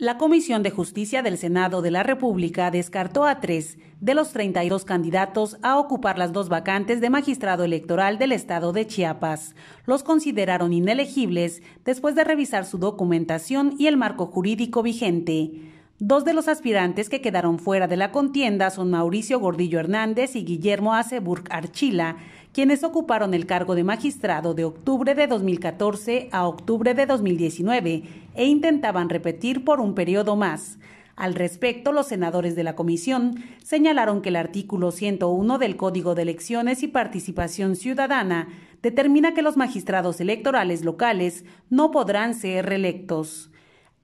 La Comisión de Justicia del Senado de la República descartó a tres de los 32 candidatos a ocupar las dos vacantes de magistrado electoral del estado de Chiapas. Los consideraron inelegibles después de revisar su documentación y el marco jurídico vigente. Dos de los aspirantes que quedaron fuera de la contienda son Mauricio Gordillo Hernández y Guillermo Aceburg Archila, quienes ocuparon el cargo de magistrado de octubre de 2014 a octubre de 2019 e intentaban repetir por un periodo más. Al respecto, los senadores de la comisión señalaron que el artículo 101 del Código de Elecciones y Participación Ciudadana determina que los magistrados electorales locales no podrán ser reelectos.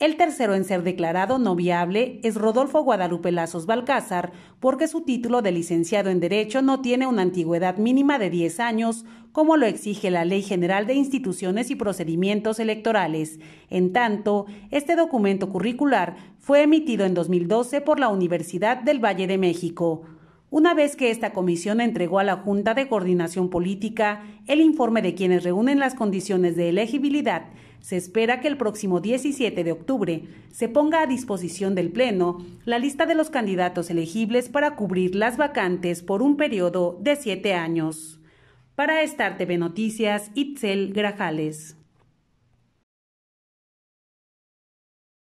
El tercero en ser declarado no viable es Rodolfo Guadalupe Lazos Balcázar, porque su título de licenciado en Derecho no tiene una antigüedad mínima de 10 años, como lo exige la Ley General de Instituciones y Procedimientos Electorales. En tanto, este documento curricular fue emitido en 2012 por la Universidad del Valle de México una vez que esta comisión entregó a la Junta de Coordinación Política el informe de quienes reúnen las condiciones de elegibilidad, se espera que el próximo 17 de octubre se ponga a disposición del Pleno la lista de los candidatos elegibles para cubrir las vacantes por un periodo de siete años. Para Star TV Noticias, Itzel Grajales.